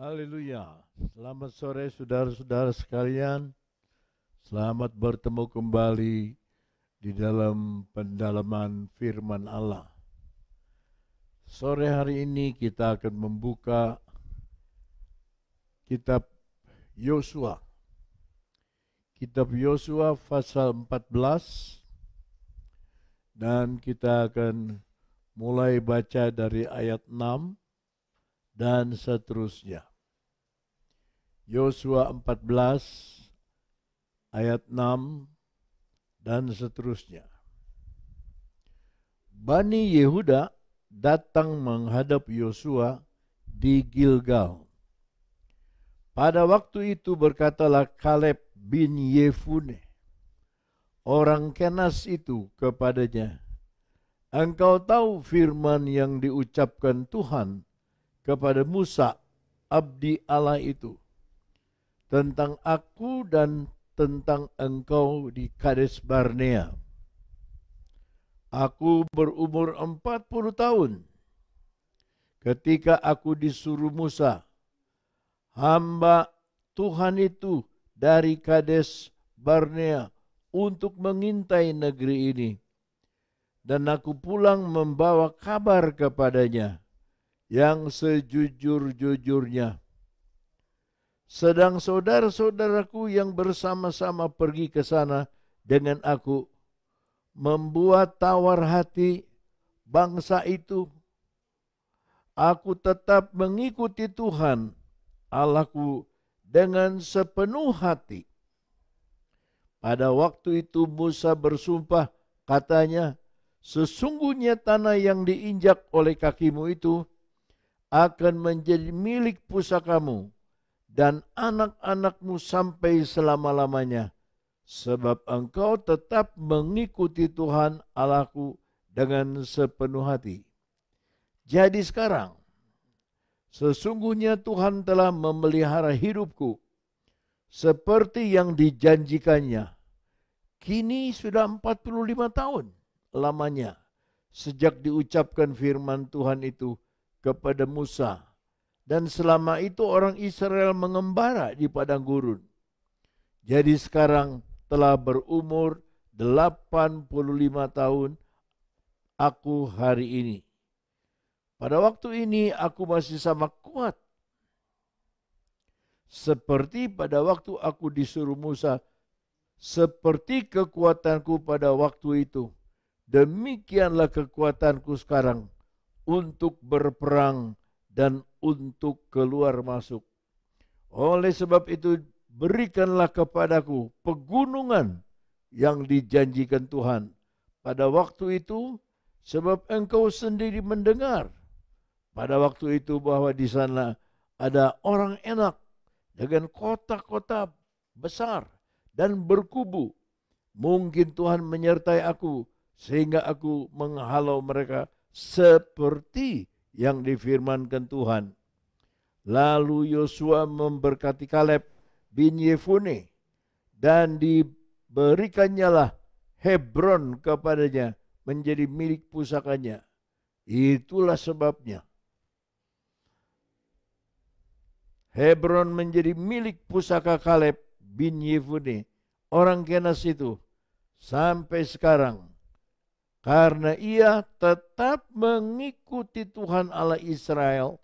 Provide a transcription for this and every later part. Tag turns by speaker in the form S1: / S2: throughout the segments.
S1: Haleluya. Selamat sore saudara-saudara sekalian. Selamat bertemu kembali di dalam pendalaman firman Allah. Sore hari ini kita akan membuka kitab Yosua. Kitab Yosua pasal 14 dan kita akan mulai baca dari ayat 6 dan seterusnya. Yosua 14 ayat 6 dan seterusnya. Bani Yehuda datang menghadap Yosua di Gilgal. Pada waktu itu berkatalah Kaleb bin Yefune, orang Kenas itu kepadanya, Engkau tahu firman yang diucapkan Tuhan kepada Musa, abdi Allah itu tentang aku dan tentang engkau di Kades Barnea. Aku berumur 40 tahun ketika aku disuruh Musa, hamba Tuhan itu dari Kades Barnea untuk mengintai negeri ini. Dan aku pulang membawa kabar kepadanya yang sejujur-jujurnya sedang saudara-saudaraku yang bersama-sama pergi ke sana dengan aku membuat tawar hati bangsa itu. Aku tetap mengikuti Tuhan Allahku dengan sepenuh hati. Pada waktu itu Musa bersumpah katanya, sesungguhnya tanah yang diinjak oleh kakimu itu akan menjadi milik pusakamu dan anak-anakmu sampai selama-lamanya. Sebab engkau tetap mengikuti Tuhan Allahku dengan sepenuh hati. Jadi sekarang, sesungguhnya Tuhan telah memelihara hidupku seperti yang dijanjikannya. Kini sudah 45 tahun lamanya sejak diucapkan firman Tuhan itu kepada Musa dan selama itu orang Israel mengembara di padang gurun. Jadi sekarang telah berumur 85 tahun aku hari ini. Pada waktu ini aku masih sama kuat. Seperti pada waktu aku disuruh Musa, seperti kekuatanku pada waktu itu. Demikianlah kekuatanku sekarang untuk berperang dan untuk keluar masuk. Oleh sebab itu berikanlah kepadaku pegunungan yang dijanjikan Tuhan. Pada waktu itu sebab engkau sendiri mendengar pada waktu itu bahwa di sana ada orang enak dengan kota-kota besar dan berkubu. Mungkin Tuhan menyertai aku sehingga aku menghalau mereka seperti yang difirmankan Tuhan. Lalu Yosua memberkati Kaleb bin Yefune dan diberikannyalah lah Hebron kepadanya menjadi milik pusakanya. Itulah sebabnya. Hebron menjadi milik pusaka Kaleb bin Yefune, orang Kenas itu. Sampai sekarang karena ia tetap mengikuti Tuhan Allah Israel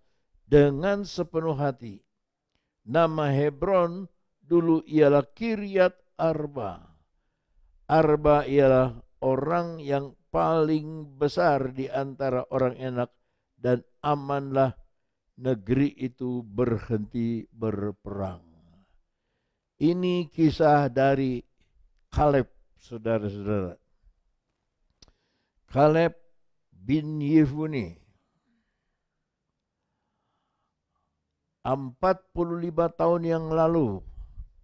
S1: dengan sepenuh hati. Nama Hebron dulu ialah Kiryat Arba. Arba ialah orang yang paling besar di antara orang enak dan amanlah negeri itu berhenti berperang. Ini kisah dari Kaleb, saudara-saudara. Kaleb bin Yefune 45 tahun yang lalu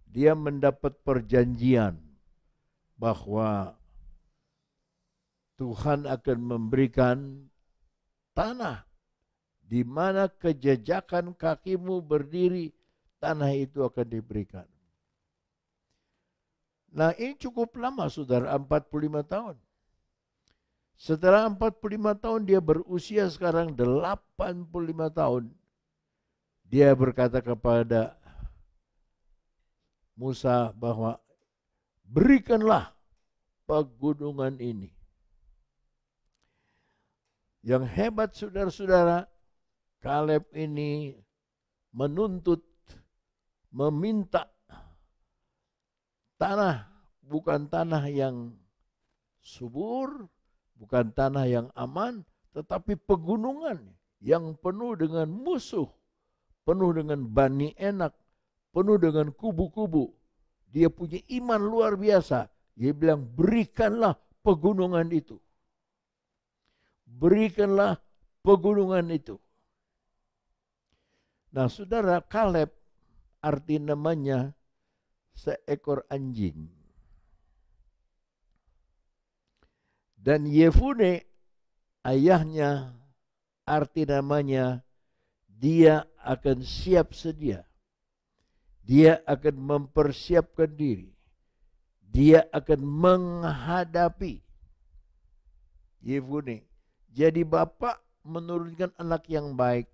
S1: dia mendapat perjanjian bahwa Tuhan akan memberikan tanah di mana kejajakan kakimu berdiri tanah itu akan diberikan. Nah ini cukup lama saudara 45 tahun. Setelah 45 tahun dia berusia sekarang 85 tahun. Dia berkata kepada Musa bahwa berikanlah pegunungan ini. Yang hebat saudara-saudara, Kaleb ini menuntut, meminta tanah bukan tanah yang subur, bukan tanah yang aman, tetapi pegunungan yang penuh dengan musuh, penuh dengan bani enak, penuh dengan kubu-kubu. Dia punya iman luar biasa. Dia bilang, berikanlah pegunungan itu. Berikanlah pegunungan itu. Nah, saudara, Kaleb arti namanya seekor anjing Dan Yefune ayahnya arti namanya dia akan siap sedia. Dia akan mempersiapkan diri. Dia akan menghadapi Yefune. Jadi bapak menurunkan anak yang baik.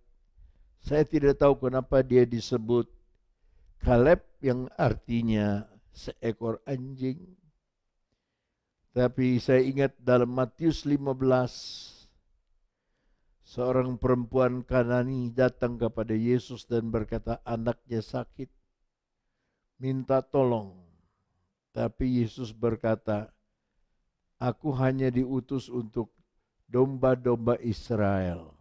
S1: Saya tidak tahu kenapa dia disebut Kaleb yang artinya seekor anjing tapi saya ingat dalam Matius 15 seorang perempuan Kanani datang kepada Yesus dan berkata anaknya sakit minta tolong. Tapi Yesus berkata, "Aku hanya diutus untuk domba-domba Israel."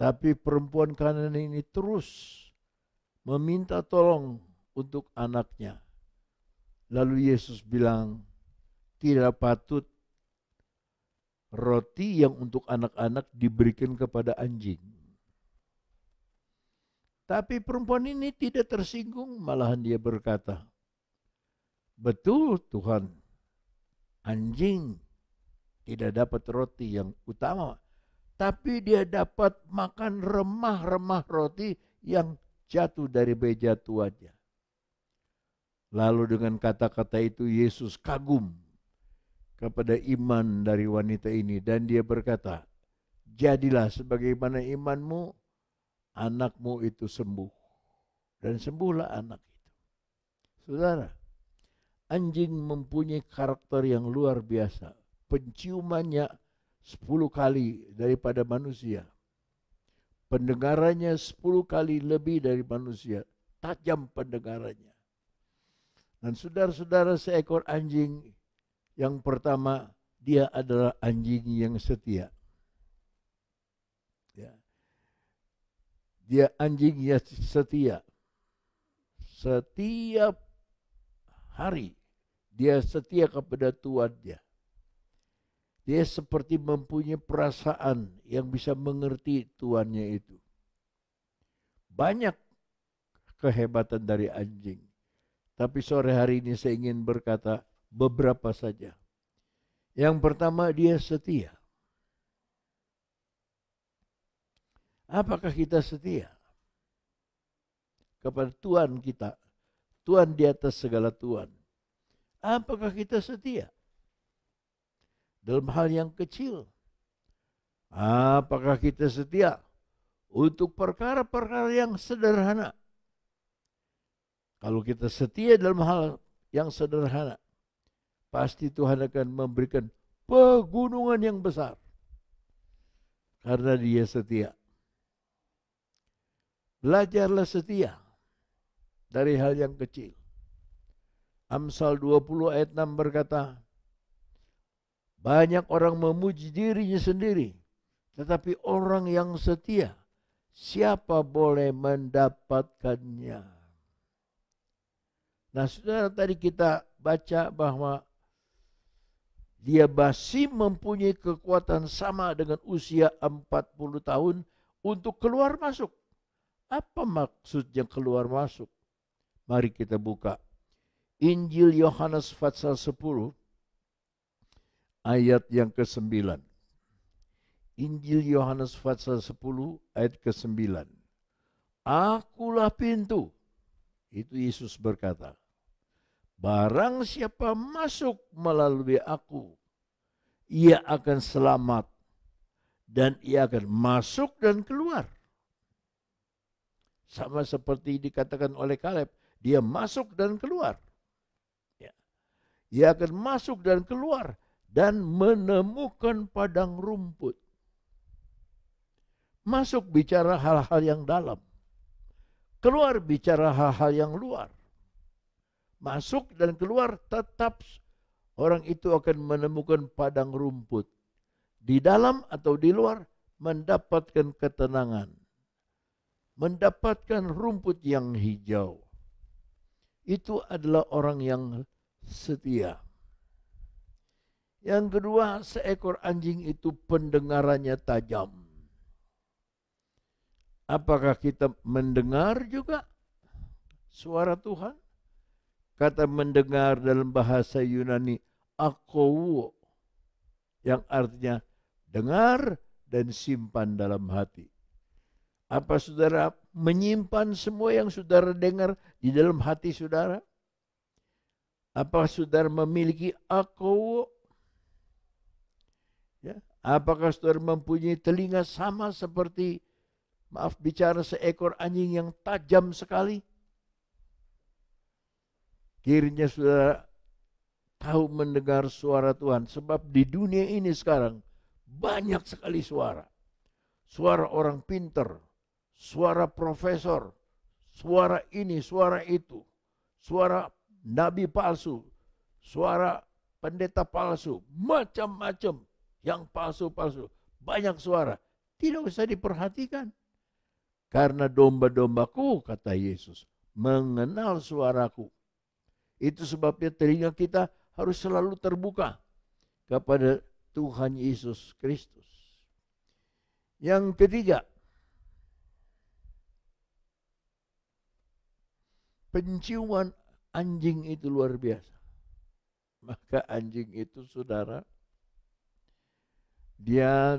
S1: Tapi perempuan Kanani ini terus meminta tolong untuk anaknya. Lalu Yesus bilang, tidak patut roti yang untuk anak-anak diberikan kepada anjing. Tapi perempuan ini tidak tersinggung, malahan dia berkata, "Betul, Tuhan, anjing tidak dapat roti yang utama, tapi dia dapat makan remah-remah roti yang jatuh dari beja tuannya." Lalu, dengan kata-kata itu, Yesus kagum kepada iman dari wanita ini dan dia berkata, "Jadilah sebagaimana imanmu, anakmu itu sembuh." Dan sembuhlah anak itu. Saudara, anjing mempunyai karakter yang luar biasa. Penciumannya 10 kali daripada manusia. Pendengarannya 10 kali lebih dari manusia. Tajam pendengarannya. Dan saudara-saudara seekor anjing yang pertama, dia adalah anjing yang setia. Ya. Dia anjing yang setia. Setiap hari dia setia kepada tuannya. Dia seperti mempunyai perasaan yang bisa mengerti tuannya itu. Banyak kehebatan dari anjing. Tapi sore hari ini saya ingin berkata, beberapa saja. Yang pertama dia setia. Apakah kita setia kepada Tuhan kita, Tuhan di atas segala Tuhan? Apakah kita setia dalam hal yang kecil? Apakah kita setia untuk perkara-perkara yang sederhana? Kalau kita setia dalam hal yang sederhana, pasti Tuhan akan memberikan pegunungan yang besar. Karena dia setia. Belajarlah setia dari hal yang kecil. Amsal 20 ayat 6 berkata, Banyak orang memuji dirinya sendiri, tetapi orang yang setia, siapa boleh mendapatkannya? Nah saudara tadi kita baca bahwa dia masih mempunyai kekuatan sama dengan usia 40 tahun untuk keluar masuk. Apa maksudnya keluar masuk? Mari kita buka Injil Yohanes pasal 10 ayat yang ke-9. Injil Yohanes pasal 10 ayat ke-9. Akulah pintu. Itu Yesus berkata. Barang siapa masuk melalui aku, ia akan selamat dan ia akan masuk dan keluar. Sama seperti dikatakan oleh Kaleb, dia masuk dan keluar. Ya. Ia akan masuk dan keluar dan menemukan padang rumput. Masuk bicara hal-hal yang dalam. Keluar bicara hal-hal yang luar masuk dan keluar tetap orang itu akan menemukan padang rumput. Di dalam atau di luar mendapatkan ketenangan. Mendapatkan rumput yang hijau. Itu adalah orang yang setia. Yang kedua, seekor anjing itu pendengarannya tajam. Apakah kita mendengar juga suara Tuhan? kata mendengar dalam bahasa Yunani akowo yang artinya dengar dan simpan dalam hati. Apa saudara menyimpan semua yang saudara dengar di dalam hati saudara? Apa saudara memiliki akowo? Ya, apakah saudara mempunyai telinga sama seperti maaf bicara seekor anjing yang tajam sekali? Akhirnya saudara tahu mendengar suara Tuhan. Sebab di dunia ini sekarang banyak sekali suara. Suara orang pinter, suara profesor, suara ini, suara itu, suara nabi palsu, suara pendeta palsu, macam-macam yang palsu-palsu. Banyak suara, tidak usah diperhatikan. Karena domba-dombaku, kata Yesus, mengenal suaraku itu sebabnya telinga kita harus selalu terbuka kepada Tuhan Yesus Kristus. Yang ketiga, penciuman anjing itu luar biasa. Maka anjing itu saudara, dia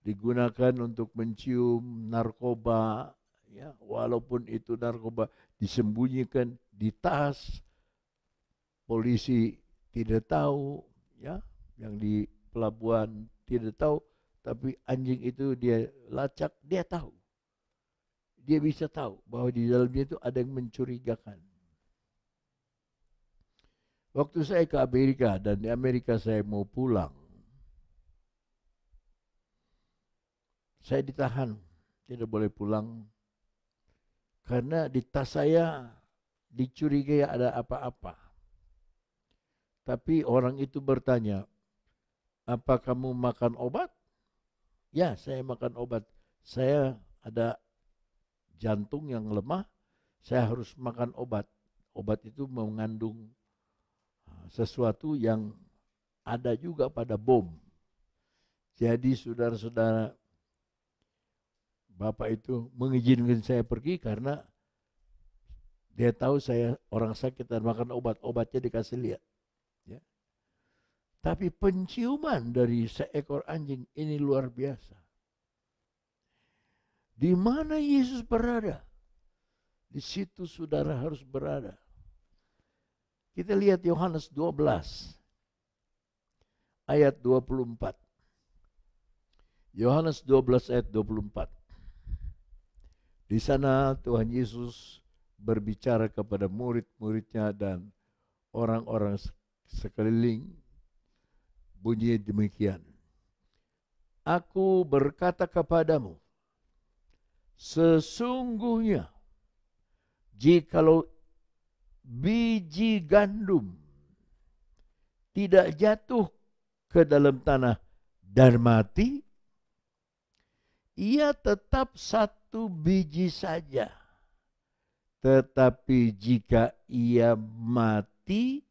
S1: digunakan untuk mencium narkoba, ya walaupun itu narkoba disembunyikan di tas, polisi tidak tahu, ya, yang di pelabuhan tidak tahu, tapi anjing itu dia lacak, dia tahu. Dia bisa tahu bahwa di dalamnya itu ada yang mencurigakan. Waktu saya ke Amerika dan di Amerika saya mau pulang, saya ditahan, tidak boleh pulang karena di tas saya dicurigai ada apa-apa. Tapi orang itu bertanya, apa kamu makan obat? Ya, saya makan obat. Saya ada jantung yang lemah, saya harus makan obat. Obat itu mengandung ah, sesuatu yang ada juga pada bom. Jadi saudara-saudara, Bapak itu mengizinkan saya pergi karena dia tahu saya orang sakit dan makan obat, obatnya dikasih lihat. Ya. Tapi penciuman dari seekor anjing ini luar biasa. Di mana Yesus berada? Di situ saudara harus berada. Kita lihat Yohanes 12 ayat 24. Yohanes 12 ayat 24. Di sana Tuhan Yesus berbicara kepada murid-muridnya dan orang-orang sekeliling bunyi demikian. Aku berkata kepadamu, sesungguhnya jikalau biji gandum tidak jatuh ke dalam tanah dan mati, ia tetap satu biji saja tetapi jika ia mati,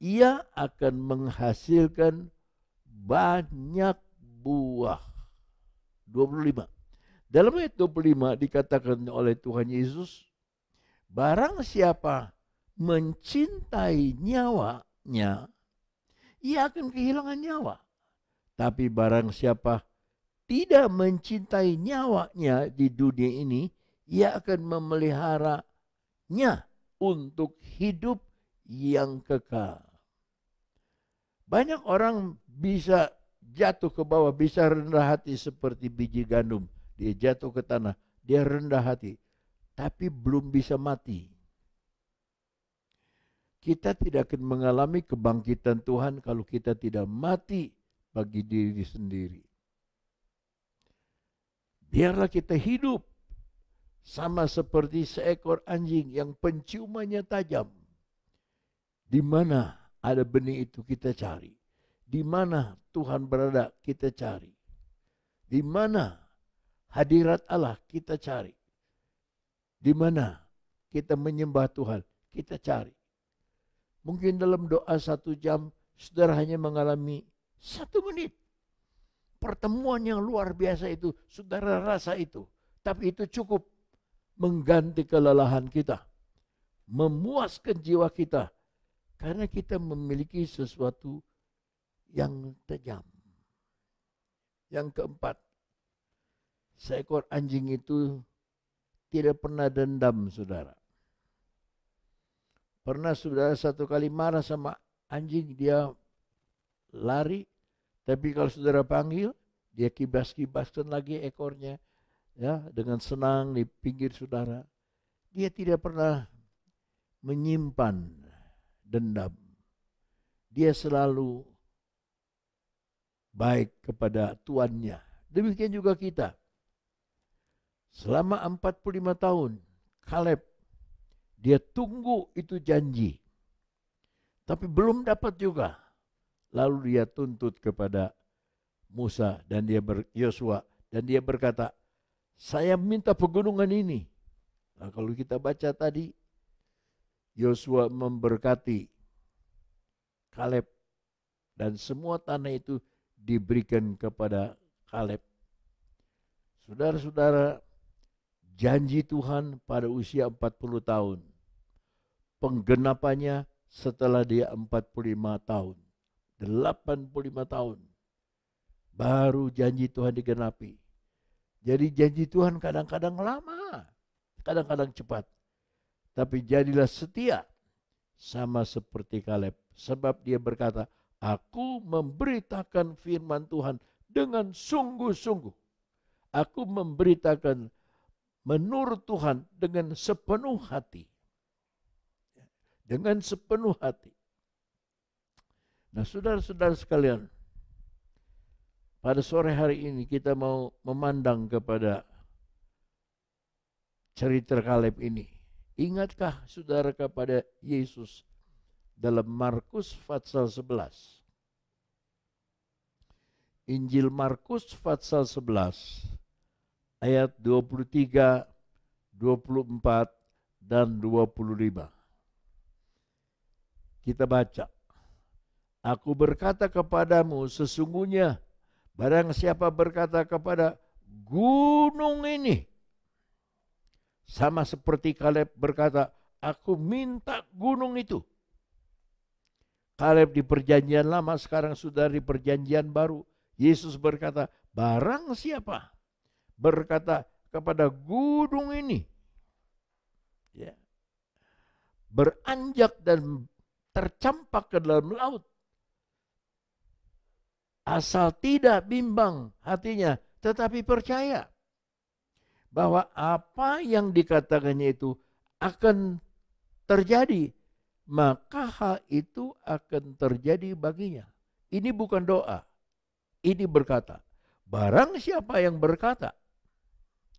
S1: ia akan menghasilkan banyak buah. 25. Dalam ayat 25 dikatakan oleh Tuhan Yesus, barang siapa mencintai nyawanya, ia akan kehilangan nyawa. Tapi barang siapa tidak mencintai nyawanya di dunia ini, ia akan memeliharanya untuk hidup yang kekal. Banyak orang bisa jatuh ke bawah, bisa rendah hati seperti biji gandum. Dia jatuh ke tanah, dia rendah hati, tapi belum bisa mati. Kita tidak akan mengalami kebangkitan Tuhan kalau kita tidak mati bagi diri sendiri. Biarlah kita hidup sama seperti seekor anjing yang penciumannya tajam. Di mana ada benih itu kita cari. Di mana Tuhan berada kita cari. Di mana hadirat Allah kita cari. Di mana kita menyembah Tuhan kita cari. Mungkin dalam doa satu jam saudara hanya mengalami satu menit. Pertemuan yang luar biasa itu saudara rasa itu. Tapi itu cukup mengganti kelelahan kita, memuaskan jiwa kita, karena kita memiliki sesuatu yang tajam. Yang keempat, seekor anjing itu tidak pernah dendam, saudara. Pernah saudara satu kali marah sama anjing, dia lari, tapi kalau saudara panggil, dia kibas-kibaskan lagi ekornya, ya dengan senang di pinggir saudara. Dia tidak pernah menyimpan dendam. Dia selalu baik kepada tuannya. Demikian juga kita. Selama 45 tahun, Kaleb dia tunggu itu janji. Tapi belum dapat juga. Lalu dia tuntut kepada Musa dan dia Yosua dan dia berkata, saya minta pegunungan ini. Nah, kalau kita baca tadi, Yosua memberkati Kaleb dan semua tanah itu diberikan kepada Kaleb. Saudara-saudara, janji Tuhan pada usia 40 tahun. Penggenapannya setelah dia 45 tahun. 85 tahun. Baru janji Tuhan digenapi. Jadi janji Tuhan kadang-kadang lama, kadang-kadang cepat. Tapi jadilah setia sama seperti Kaleb. Sebab dia berkata, aku memberitakan firman Tuhan dengan sungguh-sungguh. Aku memberitakan menurut Tuhan dengan sepenuh hati. Dengan sepenuh hati. Nah saudara-saudara sekalian, pada sore hari ini kita mau memandang kepada cerita Kaleb ini. Ingatkah saudara kepada Yesus dalam Markus pasal 11? Injil Markus pasal 11 ayat 23, 24 dan 25. Kita baca. Aku berkata kepadamu sesungguhnya Barang siapa berkata kepada gunung ini, sama seperti Kaleb berkata, aku minta gunung itu. Kaleb di perjanjian lama, sekarang sudah di perjanjian baru. Yesus berkata, barang siapa berkata kepada gunung ini, ya, beranjak dan tercampak ke dalam laut, asal tidak bimbang hatinya, tetapi percaya bahwa apa yang dikatakannya itu akan terjadi, maka hal itu akan terjadi baginya. Ini bukan doa, ini berkata. Barang siapa yang berkata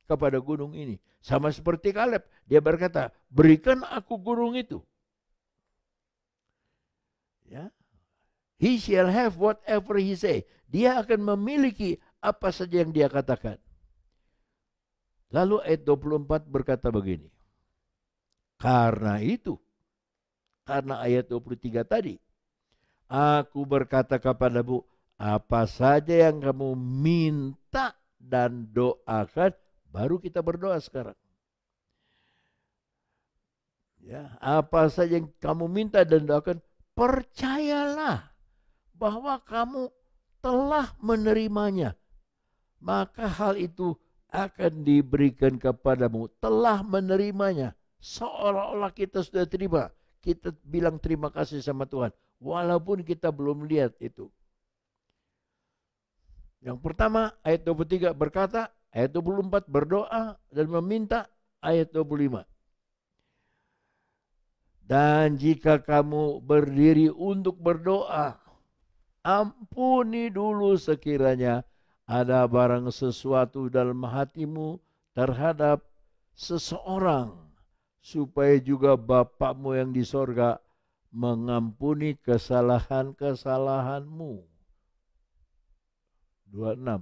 S1: kepada gunung ini, sama seperti Kaleb, dia berkata, "Berikan aku gunung itu." Ya, He shall have whatever he say. Dia akan memiliki apa saja yang dia katakan. Lalu ayat 24 berkata begini. Karena itu, karena ayat 23 tadi, aku berkata kepadamu, apa saja yang kamu minta dan doakan, baru kita berdoa sekarang. Ya, apa saja yang kamu minta dan doakan, percayalah bahwa kamu telah menerimanya, maka hal itu akan diberikan kepadamu. Telah menerimanya, seolah-olah kita sudah terima. Kita bilang terima kasih sama Tuhan, walaupun kita belum lihat itu. Yang pertama, ayat 23 berkata, ayat 24 berdoa dan meminta, ayat 25. Dan jika kamu berdiri untuk berdoa, ampuni dulu sekiranya ada barang sesuatu dalam hatimu terhadap seseorang supaya juga Bapakmu yang di sorga mengampuni kesalahan-kesalahanmu. 26.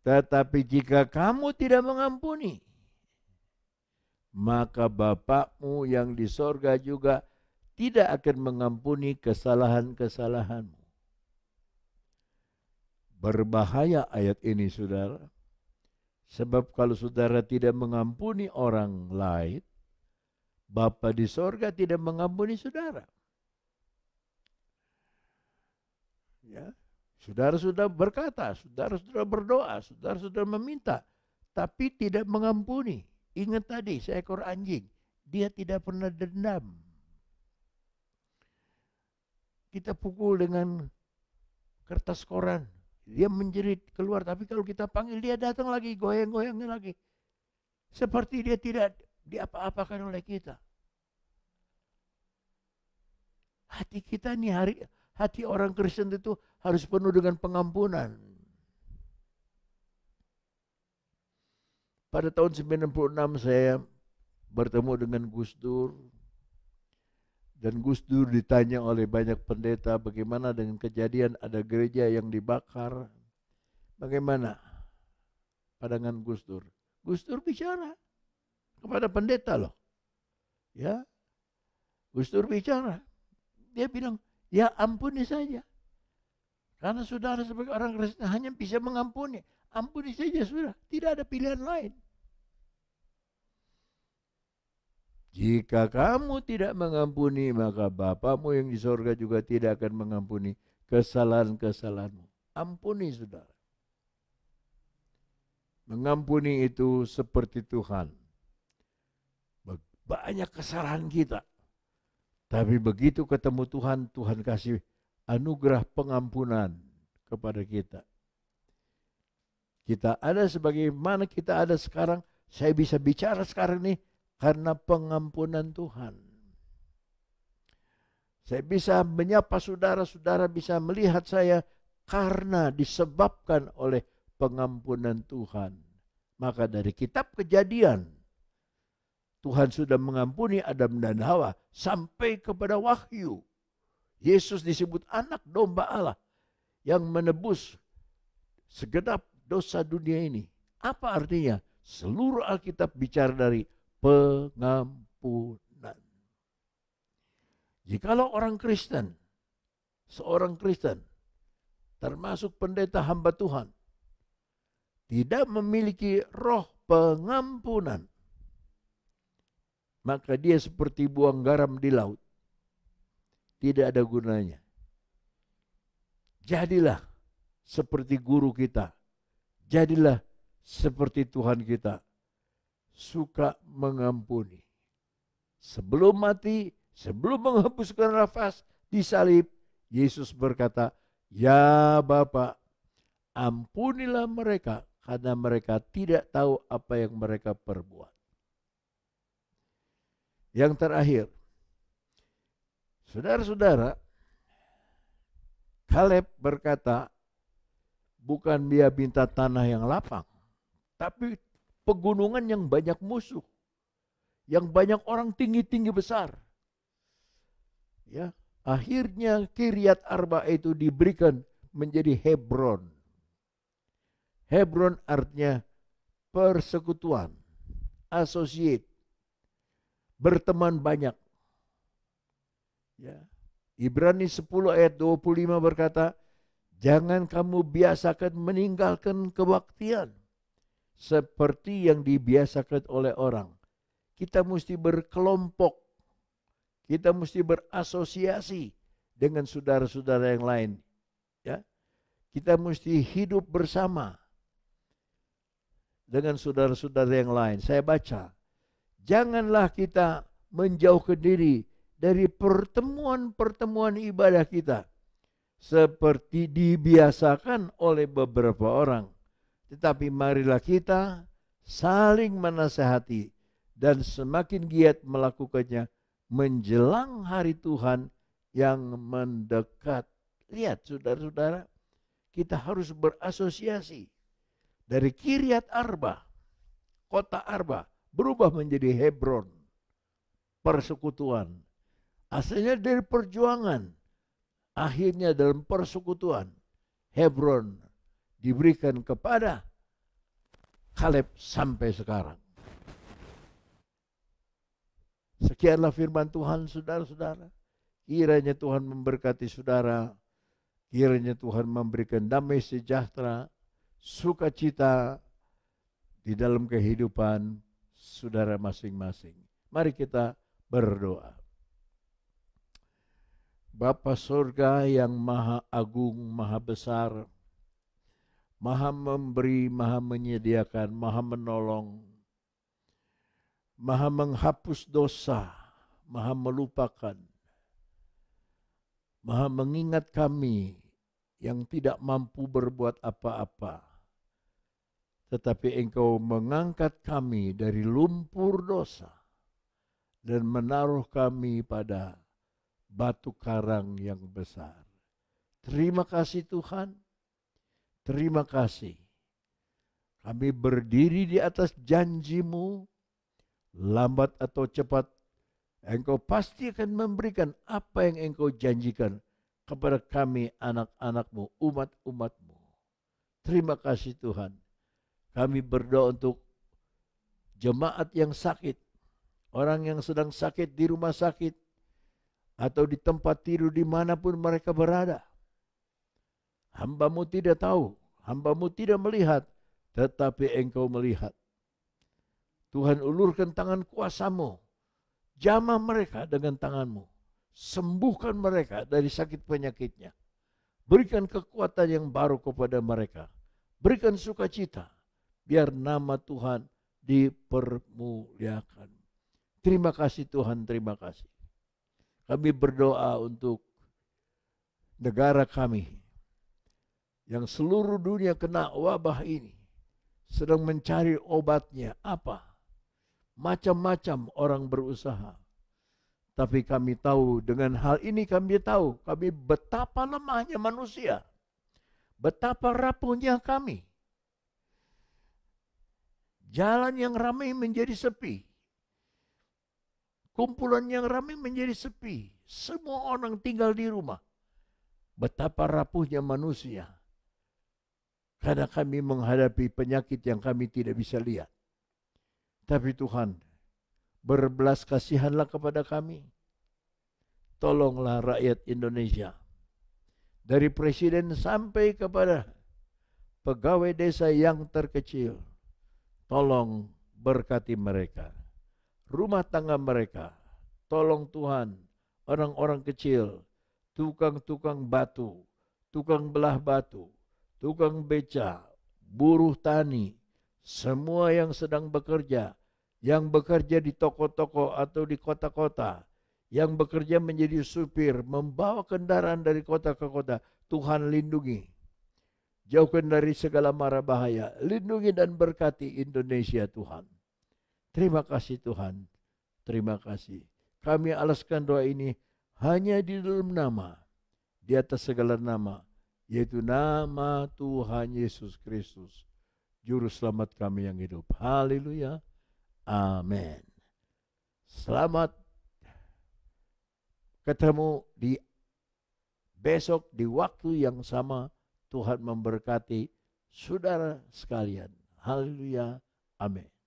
S1: Tetapi jika kamu tidak mengampuni, maka Bapakmu yang di sorga juga tidak akan mengampuni kesalahan-kesalahanmu. Berbahaya ayat ini saudara. Sebab kalau saudara tidak mengampuni orang lain, Bapa di sorga tidak mengampuni saudara. Ya, saudara sudah berkata, saudara sudah berdoa, saudara sudah meminta, tapi tidak mengampuni. Ingat tadi seekor anjing, dia tidak pernah dendam kita pukul dengan kertas koran. Dia menjerit keluar, tapi kalau kita panggil dia datang lagi, goyang-goyangnya lagi. Seperti dia tidak diapa-apakan oleh kita. Hati kita nih hari hati orang Kristen itu harus penuh dengan pengampunan. Pada tahun 96 saya bertemu dengan Gus Dur, dan Gus Dur ditanya oleh banyak pendeta bagaimana dengan kejadian ada gereja yang dibakar. Bagaimana pandangan Gus Dur? Gus Dur bicara kepada pendeta loh. Ya. Gus Dur bicara. Dia bilang, "Ya ampuni saja." Karena saudara sebagai orang Kristen hanya bisa mengampuni. Ampuni saja sudah, tidak ada pilihan lain. Jika kamu tidak mengampuni, maka Bapamu yang di sorga juga tidak akan mengampuni kesalahan-kesalahanmu. Ampuni saudara. Mengampuni itu seperti Tuhan. Banyak kesalahan kita. Tapi begitu ketemu Tuhan, Tuhan kasih anugerah pengampunan kepada kita. Kita ada sebagaimana kita ada sekarang, saya bisa bicara sekarang nih, karena pengampunan Tuhan. Saya bisa menyapa saudara-saudara bisa melihat saya karena disebabkan oleh pengampunan Tuhan. Maka dari kitab kejadian Tuhan sudah mengampuni Adam dan Hawa sampai kepada wahyu. Yesus disebut anak domba Allah yang menebus segenap dosa dunia ini. Apa artinya? Seluruh Alkitab bicara dari pengampunan. Jikalau orang Kristen, seorang Kristen, termasuk pendeta hamba Tuhan, tidak memiliki roh pengampunan, maka dia seperti buang garam di laut. Tidak ada gunanya. Jadilah seperti guru kita. Jadilah seperti Tuhan kita suka mengampuni. Sebelum mati, sebelum menghembuskan nafas di salib, Yesus berkata, "Ya Bapa, ampunilah mereka karena mereka tidak tahu apa yang mereka perbuat." Yang terakhir, saudara-saudara, Kaleb berkata, bukan dia minta tanah yang lapang, tapi pegunungan yang banyak musuh, yang banyak orang tinggi-tinggi besar. Ya, akhirnya Kiryat Arba itu diberikan menjadi Hebron. Hebron artinya persekutuan, associate, berteman banyak. Ya. Ibrani 10 ayat 25 berkata, Jangan kamu biasakan meninggalkan kebaktian seperti yang dibiasakan oleh orang. Kita mesti berkelompok, kita mesti berasosiasi dengan saudara-saudara yang lain. Ya, kita mesti hidup bersama dengan saudara-saudara yang lain. Saya baca, janganlah kita menjauhkan diri dari pertemuan-pertemuan ibadah kita seperti dibiasakan oleh beberapa orang tetapi marilah kita saling menasehati dan semakin giat melakukannya menjelang hari Tuhan yang mendekat. Lihat saudara-saudara, kita harus berasosiasi dari Kiriat Arba, kota Arba, berubah menjadi Hebron, persekutuan. asalnya dari perjuangan, akhirnya dalam persekutuan, Hebron diberikan kepada Kaleb sampai sekarang. Sekianlah firman Tuhan saudara-saudara. Kiranya Tuhan memberkati saudara. Kiranya Tuhan memberikan damai sejahtera, sukacita di dalam kehidupan saudara masing-masing. Mari kita berdoa. Bapa surga yang maha agung, maha besar, maha memberi, maha menyediakan, maha menolong, maha menghapus dosa, maha melupakan, maha mengingat kami yang tidak mampu berbuat apa-apa. Tetapi engkau mengangkat kami dari lumpur dosa dan menaruh kami pada batu karang yang besar. Terima kasih Tuhan Terima kasih. Kami berdiri di atas janjimu, lambat atau cepat, engkau pasti akan memberikan apa yang engkau janjikan kepada kami anak-anakmu, umat-umatmu. Terima kasih Tuhan. Kami berdoa untuk jemaat yang sakit, orang yang sedang sakit di rumah sakit, atau di tempat tidur dimanapun mereka berada. Hambamu tidak tahu Hambamu tidak melihat, tetapi engkau melihat. Tuhan ulurkan tangan kuasamu. Jamah mereka dengan tanganmu. Sembuhkan mereka dari sakit penyakitnya. Berikan kekuatan yang baru kepada mereka. Berikan sukacita. Biar nama Tuhan dipermuliakan. Terima kasih Tuhan, terima kasih. Kami berdoa untuk negara kami, yang seluruh dunia kena wabah ini sedang mencari obatnya apa? Macam-macam orang berusaha. Tapi kami tahu dengan hal ini kami tahu kami betapa lemahnya manusia. Betapa rapuhnya kami. Jalan yang ramai menjadi sepi. Kumpulan yang ramai menjadi sepi. Semua orang tinggal di rumah. Betapa rapuhnya manusia. Karena kami menghadapi penyakit yang kami tidak bisa lihat. Tapi Tuhan, berbelas kasihanlah kepada kami. Tolonglah rakyat Indonesia. Dari presiden sampai kepada pegawai desa yang terkecil. Tolong berkati mereka. Rumah tangga mereka. Tolong Tuhan, orang-orang kecil, tukang-tukang batu, tukang belah batu, tukang beca, buruh tani, semua yang sedang bekerja, yang bekerja di toko-toko atau di kota-kota, yang bekerja menjadi supir, membawa kendaraan dari kota ke kota, Tuhan lindungi. Jauhkan dari segala mara bahaya, lindungi dan berkati Indonesia Tuhan. Terima kasih Tuhan, terima kasih. Kami alaskan doa ini hanya di dalam nama, di atas segala nama, yaitu nama Tuhan Yesus Kristus, Juru Selamat kami yang hidup. Haleluya. Amin. Selamat ketemu di besok di waktu yang sama Tuhan memberkati saudara sekalian. Haleluya. Amin.